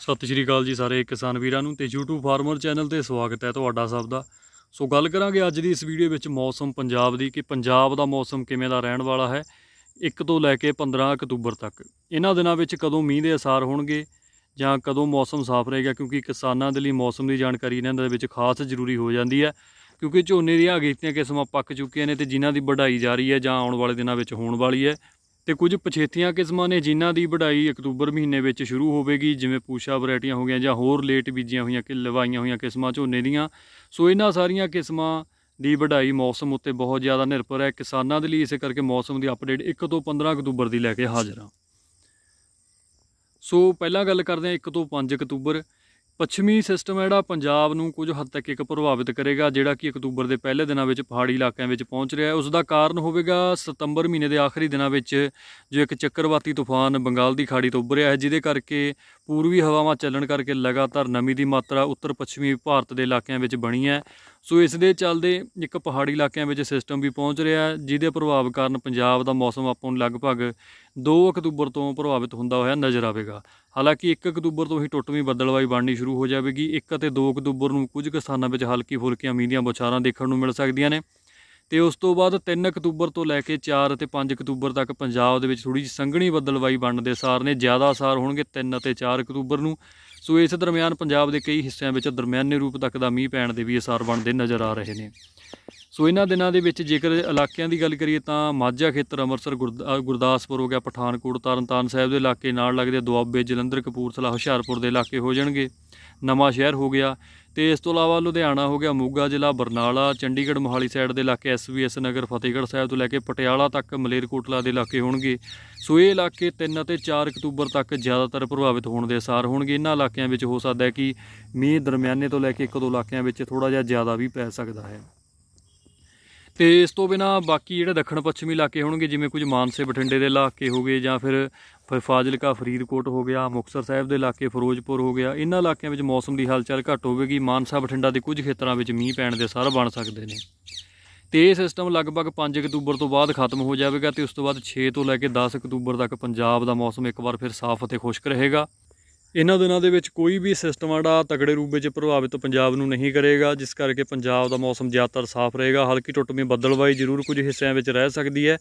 ਸਤਿ ਸ਼੍ਰੀ ਅਕਾਲ ਜੀ ਸਾਰੇ ਕਿਸਾਨ ਵੀਰਾਂ ਨੂੰ ਤੇ YouTube ਫਾਰਮਰ ਚੈਨਲ ਤੇ ਸਵਾਗਤ ਹੈ ਤੁਹਾਡਾ ਸਭ ਦਾ ਸੋ ਗੱਲ ਕਰਾਂਗੇ ਅੱਜ ਦੀ ਇਸ ਵੀਡੀਓ ਵਿੱਚ ਮੌਸਮ ਪੰਜਾਬ ਦੀ ਕਿ ਪੰਜਾਬ ਦਾ ਮੌਸਮ ਕਿਵੇਂ ਦਾ ਰਹਿਣ ਵਾਲਾ ਹੈ 1 ਤੋਂ ਲੈ ਕੇ 15 ਅਕਤੂਬਰ ਤੱਕ ਇਹਨਾਂ ਦਿਨਾਂ ਵਿੱਚ ਕਦੋਂ ਮੀਂਹ ਦੇ ਅਸਾਰ ਹੋਣਗੇ ਜਾਂ ਕਦੋਂ ਮੌਸਮ ਸਾਫ਼ ਰਹੇਗਾ ਕਿਉਂਕਿ ਕਿਸਾਨਾਂ ਦੇ ਲਈ ਮੌਸਮ ਦੀ ਜਾਣਕਾਰੀ ਇਹਨਾਂ ਦੇ ਵਿੱਚ ਖਾਸ ਜ਼ਰੂਰੀ ਹੋ ਜਾਂਦੀ ਹੈ ਕਿਉਂਕਿ ਝੋਨੇ ਦੀਆਂ ਅਗੇਤੀਆਂ ਕਿਸਮਾਂ ਪੱਕ ਚੁੱਕੀਆਂ ਨੇ ਤੇ ਜਿਨ੍ਹਾਂ ਦੀ ਵਢਾਈ ਰਹੀ ਹੈ ਜਾਂ ਆਉਣ ਵਾਲੇ ਦਿਨਾਂ ਵਿੱਚ ਹੋਣ ਵਾਲੀ ਹੈ ਤੇ ਕੁਝ ਪਛੇਤੀਆਂ ਕਿਸਮਾਂ ਨੇ ਜਿਨ੍ਹਾਂ ਦੀ ਵਢਾਈ ਅਕਤੂਬਰ ਮਹੀਨੇ ਵਿੱਚ ਸ਼ੁਰੂ ਹੋਵੇਗੀ ਜਿਵੇਂ ਪੂਸ਼ਾ ਵੈਰਾਈਟੀਆਂ ਹੋ ਗਈਆਂ ਜਾਂ ਹੋਰ ਲੇਟ ਬੀਜੀਆਂ ਹੋਈਆਂ ਕਿ ਲਵਾਈਆਂ ਹੋਈਆਂ ਕਿਸਮਾਂ ਝੋਨੇ ਦੀਆਂ ਸੋ ਇਹਨਾਂ ਸਾਰੀਆਂ ਕਿਸਮਾਂ ਦੀ ਵਢਾਈ ਮੌਸਮ ਉੱਤੇ ਬਹੁਤ ਜ਼ਿਆਦਾ ਨਿਰਭਰ ਹੈ ਕਿਸਾਨਾਂ ਦੇ ਲਈ ਇਸੇ ਕਰਕੇ ਮੌਸਮ ਦੀ ਅਪਡੇਟ 1 ਤੋਂ 15 ਅਕਤੂਬਰ ਦੀ ਲੈ ਕੇ ਹਾਜ਼ਰ ਹਾਂ ਸੋ ਪਹਿਲਾਂ ਗੱਲ ਕਰਦੇ ਹਾਂ 1 ਤੋਂ 5 ਅਕਤੂਬਰ ਪੱਛਮੀ ਸਿਸਟਮ ਹੈ ਜਿਹੜਾ ਪੰਜਾਬ ਨੂੰ ਕੁਝ ਹੱਦ ਤੱਕ ਇੱਕ ਪ੍ਰਭਾਵਿਤ ਕਰੇਗਾ ਜਿਹੜਾ ਕਿ ਅਕਤੂਬਰ ਦੇ ਪਹਿਲੇ ਦਿਨਾਂ ਵਿੱਚ ਪਹਾੜੀ ਇਲਾਕਿਆਂ ਵਿੱਚ ਪਹੁੰਚ ਰਿਹਾ ਹੈ ਉਸ ਦਾ ਕਾਰਨ ਹੋਵੇਗਾ ਸਤੰਬਰ ਮਹੀਨੇ ਦੇ ਆਖਰੀ ਦਿਨਾਂ ਵਿੱਚ ਜੋ ਇੱਕ ਚੱਕਰਵਾਤੀ ਤੂਫਾਨ ਬੰਗਾਲ ਦੀ ਖਾੜੀ ਤੋਂ ਉੱਭਰਿਆ ਹੈ ਜਿਹਦੇ ਕਰਕੇ ਪੂਰਬੀ ਹਵਾਵਾਂ ਚੱਲਣ ਕਰਕੇ ਲਗਾਤਾਰ ਨਮੀ ਦੀ ਮਾਤਰਾ ਉੱਤਰ ਪੱਛਮੀ ਭਾਰਤ ਦੇ ਇਲਾਕਿਆਂ ਵਿੱਚ ਬਣੀ ਹੈ ਸੋ ਇਸ ਦੇ ਚੱਲਦੇ ਇੱਕ ਪਹਾੜੀ ਇਲਾਕਿਆਂ ਵਿੱਚ ਸਿਸਟਮ ਵੀ ਪਹੁੰਚ ਰਿਹਾ ਹੈ ਜਿਹਦੇ ਪ੍ਰਭਾਵ ਕਾਰਨ ਪੰਜਾਬ ਦਾ ਮੌਸਮ ਆਪਾਂ ਨੂੰ ਲਗਭਗ 2 ਅਕਤੂਬਰ ਤੋਂ ਪ੍ਰਭਾਵਿਤ ਹੁੰਦਾ ਹੋਇਆ ਨਜ਼ਰ ਆਵੇਗਾ ਹਾਲਾਂਕਿ 1 ਅਕਤੂਬਰ ਤੋਂ ਹੀ ਟੁੱਟਵੀਂ ਬੱਦਲਵਾਈ ਬਣਨੀ ਸ਼ੁਰੂ ਹੋ ਜਾਵੇਗੀ 1 ਅਤੇ 2 ਅਕਤੂਬਰ ਨੂੰ ਕੁਝ ਕਿਸਾਨਾਂ ਵਿੱਚ ਹਲਕੀ-ਫੁਲਕੀਆਂ ਮੀਂਹ ਦੀਆਂ ਬੁਛਾਰਾਂ ਦੇਖਣ ਨੂੰ ਮਿਲ ਸਕਦੀਆਂ ਨੇ ਤੇ ਉਸ ਤੋਂ ਬਾਅਦ 3 ਅਕਤੂਬਰ ਤੋਂ ਲੈ ਕੇ 4 ਅਤੇ 5 ਅਕਤੂਬਰ ਤੱਕ ਪੰਜਾਬ ਦੇ ਵਿੱਚ ਥੋੜੀ ਜਿਹੀ ਸੰਘਣੀ ਬੱਦਲਵਾਈ ਬਣਨ ਦੇ ਸਾਰ ਨੇ ਜ਼ਿਆਦਾ ਸਾਰ ਹੋਣਗੇ 3 ਅਤੇ 4 ਅਕਤੂਬਰ ਨੂੰ ਸੋ ਇਸ ਦਰਮਿਆਨ ਪੰਜਾਬ ਦੇ ਕਈ ਹਿੱਸਿਆਂ ਵਿੱਚ ਦਰਮਿਆਨੇ ਰੂਪ ਤੱਕ ਦਾ ਮੀਂਹ ਪੈਣ ਦੇ ਵੀ ਅਸਾਰ ਬਣਦੇ ਨਜ਼ਰ ਆ ਰਹੇ ਨੇ ਸੋ ਇਹਨਾਂ ਦਿਨਾਂ ਦੇ ਵਿੱਚ ਜੇਕਰ ਇਲਾਕਿਆਂ ਦੀ ਗੱਲ ਕਰੀਏ ਤਾਂ ਮਾਝਾ ਖੇਤਰ ਅੰਮ੍ਰਿਤਸਰ ਗੁਰਦਾਸਪੁਰ ਹੋ ਗਿਆ ਪਠਾਨਕੋਟ ਤਰਨਤਾਰਨ ਸਾਹਿਬ ਦੇ ਇਲਾਕੇ ਨਾਲ ਲੱਗਦੇ ਦੁਆਬੇ ਜਲੰਧਰ ਕਪੂਰਥਲਾ ਹੁਸ਼ਿਆਰਪੁਰ ਦੇ ਇਲਾਕੇ ਹੋ ਜਾਣਗੇ ਨਵਾਂ ਸ਼ਹਿਰ ਹੋ ਗਿਆ ਤੇ ਇਸ ਤੋਂ ਇਲਾਵਾ ਲੁਧਿਆਣਾ ਹੋ ਗਿਆ ਮੋਗਾ ਜ਼ਿਲ੍ਹਾ ਬਰਨਾਲਾ ਚੰਡੀਗੜ੍ਹ ਮੋਹਾਲੀ ਸਾਈਡ ਦੇ ਇਲਾਕੇ ਐਸਵੀਐਸ ਨਗਰ ਫਤਿਹਗੜ੍ਹ ਸਾਹਿਬ ਤੋਂ ਲੈ ਕੇ ਪਟਿਆਲਾ ਤੱਕ ਮਲੇਰਕੋਟਲਾ ਦੇ ਇਲਾਕੇ ਹੋਣਗੇ ਸੋ ਇਹ ਇਲਾਕੇ 3 ਅਤੇ 4 ਅਕਤੂਬਰ ਤੱਕ ਜ਼ਿਆਦਾਤਰ ਪ੍ਰਭਾਵਿਤ ਹੋਣ ਦੇ ਅਸਾਰ ਹੋਣਗੇ ਇਹਨਾਂ ਇਲਾਕਿਆਂ ਵਿੱਚ ਹੋ ਸਕਦਾ ਹੈ ਕਿ ਮੀਂਹ ਦਰਮਿਆਨੇ ਤੋਂ ਲੈ ਕੇ ਇੱਕ ਦੋ ਇਲਾਕਿਆਂ ਵਿੱਚ ਥੋੜਾ ਜਿਹਾ ਜ਼ਿਆਦਾ ਵੀ ਪੈ ਸਕਦਾ ਹੈ ਤੇ ਇਸ ਤੋਂ ਬਿਨਾ ਬਾਕੀ ਜਿਹੜੇ ਦੱਖਣ ਪੱਛਮੀ ਇਲਾਕੇ ਹੋਣਗੇ ਜਿਵੇਂ ਕੁਝ ਮਾਨਸੇ ਬਠਿੰਡੇ ਦੇ ਇਲਾਕੇ ਹੋਗੇ ਜਾਂ ਫਿਰ ਫਾਜ਼ਿਲਕਾ ਫਰੀਦਕੋਟ ਹੋ ਗਿਆ ਮੁਕਸਰ ਸਾਹਿਬ ਦੇ ਇਲਾਕੇ ਫਿਰੋਜ਼ਪੁਰ ਹੋ ਗਿਆ ਇਹਨਾਂ ਇਲਾਕਿਆਂ ਵਿੱਚ ਮੌਸਮ ਦੀ ਹਲਚਲ ਘੱਟ ਹੋਵੇਗੀ ਮਾਨਸਾ ਬਠਿੰਡਾ ਦੇ ਕੁਝ ਖੇਤਰਾਂ ਵਿੱਚ ਮੀਂਹ ਪੈਣ ਦੇ ਸਾਰ ਬਣ ਸਕਦੇ ਨੇ ਤੇ ਇਹ ਸਿਸਟਮ ਲਗਭਗ 5 ਅਕਤੂਬਰ ਤੋਂ ਬਾਅਦ ਖਤਮ ਹੋ ਜਾਵੇਗਾ ਤੇ ਉਸ ਤੋਂ ਬਾਅਦ 6 ਤੋਂ ਲੈ ਕੇ 10 ਅਕਤੂਬਰ ਤੱਕ ਪੰਜਾਬ ਦਾ ਮੌਸਮ ਇੱਕ ਵਾਰ ਫਿਰ ਸਾਫ਼ ਅਤੇ ਖੁਸ਼ਕ ਰਹੇਗਾ ਇਹਨਾਂ ਦਿਨਾਂ ਦੇ ਵਿੱਚ ਕੋਈ ਵੀ ਸਿਸਟਮ ਆੜਾ ਤਗੜੇ ਰੂਪ ਵਿੱਚ ਪ੍ਰਭਾਵਿਤ ਪੰਜਾਬ ਨੂੰ ਨਹੀਂ ਕਰੇਗਾ ਜਿਸ ਕਰਕੇ ਪੰਜਾਬ ਦਾ ਮੌਸਮ ਜ਼ਿਆਦਾਤਰ ਸਾਫ਼ ਰਹੇਗਾ ਹਲਕੀ ਟੁੱਟਵੀਂ ਬੱਦਲਬਾਈ ਜ਼ਰੂਰ ਕੁਝ ਹਿੱਸਿਆਂ ਵਿੱਚ ਰਹਿ ਸਕਦੀ ਹੈ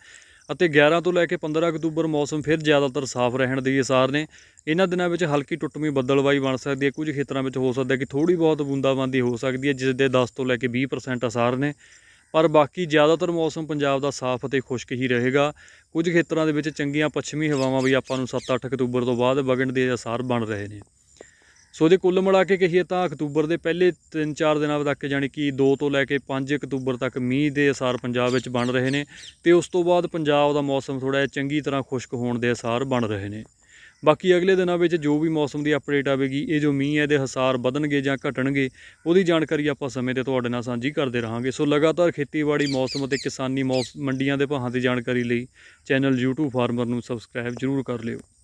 ਅਤੇ 11 ਤੋਂ ਲੈ ਕੇ 15 ਅਕਤੂਬਰ ਮੌਸਮ ਫਿਰ ਜ਼ਿਆਦਾਤਰ ਸਾਫ਼ ਰਹਿਣ ਦੀ ਅਸਾਰ ਨੇ ਇਹਨਾਂ ਦਿਨਾਂ ਵਿੱਚ ਹਲਕੀ ਟੁੱਟਵੀਂ ਬੱਦਲਬਾਈ ਬਣ ਸਕਦੀ ਹੈ ਕੁਝ ਖੇਤਰਾਂ ਵਿੱਚ ਹੋ ਸਕਦਾ ਹੈ ਕਿ ਥੋੜੀ ਬਹੁਤ ਬੂੰਦਾਬਾਂਦੀ ਹੋ ਸਕਦੀ ਹੈ ਜਿਸ ਦੇ 10 ਤੋਂ ਲੈ ਕੇ 20% ਅਸਾਰ ਨੇ ਪਰ ਬਾਕੀ ਜ਼ਿਆਦਾਤਰ ਮੌਸਮ ਪੰਜਾਬ ਦਾ ਸਾਫ਼ ਅਤੇ ਖੁਸ਼ਕ ਹੀ ਰਹੇਗਾ ਕੁਝ ਖੇਤਰਾਂ ਦੇ ਵਿੱਚ ਚੰਗੀਆਂ ਪੱਛਮੀ ਹਵਾਵਾਂ ਵੀ ਆਪਾਂ ਨੂੰ 7-8 ਅਕਤੂਬਰ ਤੋਂ ਬਾਅਦ ਵਗਣ ਦੇ ਅਸਾਰ ਬਣ ਰਹੇ ਨੇ ਸੋ ਜੇ ਕੁੱਲ ਮਿਲਾ ਕੇ ਕਹੀਏ ਤਾਂ ਅਕਤੂਬਰ ਦੇ ਪਹਿਲੇ 3-4 ਦਿਨਾਂ ਤੱਕ ਯਾਨੀ ਕਿ 2 ਤੋਂ ਲੈ ਕੇ 5 ਅਕਤੂਬਰ ਤੱਕ ਮੀਂਹ ਦੇ ਅਸਾਰ ਪੰਜਾਬ ਵਿੱਚ ਬਣ ਰਹੇ ਨੇ ਤੇ ਉਸ ਤੋਂ ਬਾਅਦ ਪੰਜਾਬ ਦਾ ਮੌਸਮ ਥੋੜਾ ਜਿਹਾ ਚੰਗੀ ਤਰ੍ਹਾਂ ਖੁਸ਼ਕ ਹੋਣ ਦੇ ਅਸਾਰ ਬਣ ਰਹੇ ਨੇ ਬਾਕੀ ਅਗਲੇ ਦਿਨਾਂ ਵਿੱਚ ਜੋ ਵੀ ਮੌਸਮ ਦੀ ਅਪਡੇਟ ਆਵੇਗੀ ਇਹ ਜੋ ਮੀਂਹ ਹੈ ਦੇ ਹਸਾਰ ਵਧਣਗੇ ਜਾਂ ਘਟਣਗੇ ਉਹਦੀ ਜਾਣਕਾਰੀ ਆਪਾਂ ਸਮੇਂ ਤੇ ਤੁਹਾਡੇ ਨਾਲ ਸਾਂਝੀ ਕਰਦੇ ਰਹਾਂਗੇ ਸੋ ਲਗਾਤਾਰ ਖੇਤੀਬਾੜੀ ਮੌਸਮ ਅਤੇ ਕਿਸਾਨੀ ਮੰਡੀਆਂ ਦੇ ਭਾਹਾਂ ਦੀ ਜਾਣਕਾਰੀ ਲਈ ਚੈਨਲ YouTube ਫਾਰਮਰ ਨੂੰ ਸਬਸਕ੍ਰਾਈਬ ਜ਼ਰੂਰ ਕਰ ਲਿਓ